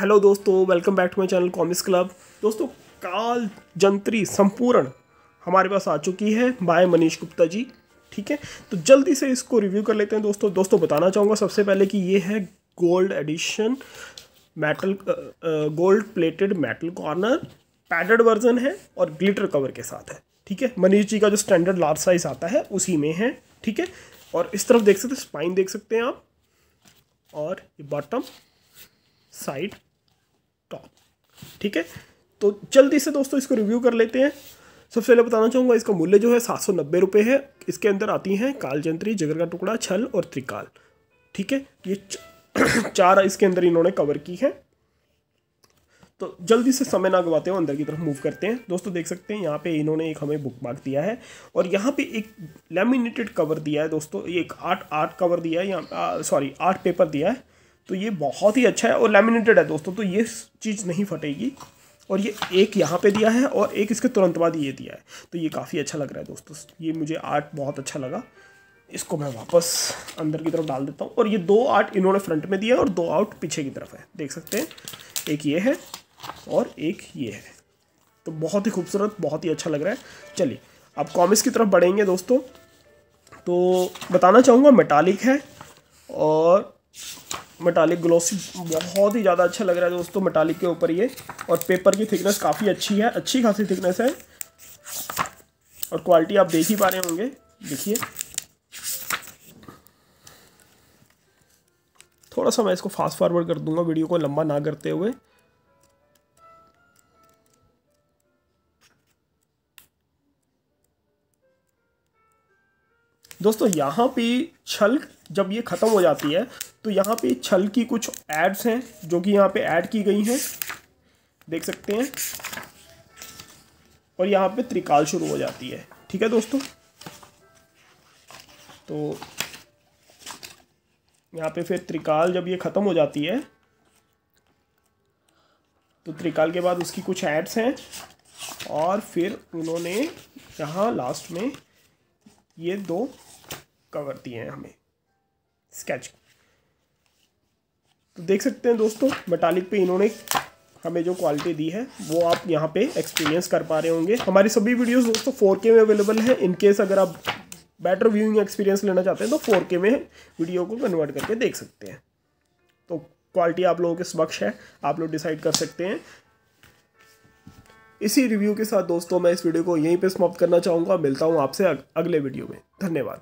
hello दोस्तों welcome back to my channel comics club दोस्तों काल जंत्री संपूर्ण हमारे पास आ चुकी है बाय मनीष गुप्ता जी ठीक है तो जल्दी से इसको रिव्यू कर लेते हैं दोस्तों दोस्तों बताना चाहूँगा सबसे पहले कि ये है gold edition metal gold plated metal corner padded version है और ग्लिटर कवर के साथ है ठीक है मनीष जी का जो स्टैंडर्ड लार्ज साइज आता है उसी में है ठीक है और इस तरफ देख सकते स्पाइन देख सकते हैं आप और ये बॉटम साइड टॉप ठीक है तो जल्दी से दोस्तों इसको रिव्यू कर लेते हैं सबसे पहले बताना चाहूँगा इसका मूल्य जो है सात सौ नब्बे रुपये है इसके अंदर आती हैं कालजंत्री जगर का टुकड़ा छल और त्रिकाल ठीक है ये चार इसके अंदर इन्होंने कवर की है तो जल्दी से समय ना गवाते हैं अंदर की तरफ मूव करते हैं दोस्तों देख सकते हैं यहाँ पे इन्होंने एक हमें बुक मार्क दिया है और यहाँ पे एक लेमिनेटेड कवर दिया है दोस्तों ये एक आठ आठ कवर दिया है यहाँ सॉरी आठ पेपर दिया है तो ये बहुत ही अच्छा है और लेमिनेटेड है दोस्तों तो ये चीज़ नहीं फटेगी और ये एक यहाँ पे दिया है और एक इसके तुरंत बाद ये दिया है तो ये काफ़ी अच्छा लग रहा है दोस्तों ये मुझे आर्ट बहुत अच्छा लगा इसको मैं वापस अंदर की तरफ डाल देता हूँ और ये दो आर्ट इन्होंने फ्रंट में दिया और दो आउट पीछे की तरफ है देख सकते हैं एक ये है और एक ये है तो बहुत ही खूबसूरत बहुत ही अच्छा लग रहा है चलिए अब कॉमिक्स की तरफ बढ़ेंगे दोस्तों तो बताना चाहूँगा मेटालिक है और मेटालिक ग्लोसी बहुत ही ज़्यादा अच्छा लग रहा है दोस्तों मेटालिक के ऊपर ये और पेपर की थिकनेस काफ़ी अच्छी है अच्छी खासी थिकनेस है और क्वालिटी आप देख ही पा रहे होंगे देखिए थोड़ा सा मैं इसको फास्ट फॉरवर्ड कर दूंगा वीडियो को लंबा ना करते हुए दोस्तों यहाँ पे छल जब ये ख़त्म हो जाती है तो यहाँ पे छल की कुछ एड्स हैं जो कि यहाँ पे ऐड की गई हैं देख सकते हैं और यहाँ पे त्रिकाल शुरू हो जाती है ठीक है दोस्तों तो यहाँ पे फिर त्रिकाल जब ये ख़त्म हो जाती है तो त्रिकाल के बाद उसकी कुछ एड्स हैं और फिर उन्होंने यहाँ लास्ट में ये दो कवर दिए हैं हमें स्केच तो देख सकते हैं दोस्तों मेटालिक पे इन्होंने हमें जो क्वालिटी दी है वो आप यहाँ पे एक्सपीरियंस कर पा रहे होंगे हमारी सभी वीडियोस दोस्तों 4K में अवेलेबल है इनकेस अगर आप बेटर व्यूइंग एक्सपीरियंस लेना चाहते हैं तो 4K में वीडियो को कन्वर्ट करके देख सकते हैं तो क्वालिटी आप लोगों के समक्ष है आप लोग डिसाइड कर सकते हैं इसी रिव्यू के साथ दोस्तों मैं इस वीडियो को यहीं पर समाप्त करना चाहूँगा मिलता हूँ आपसे अगले वीडियो में धन्यवाद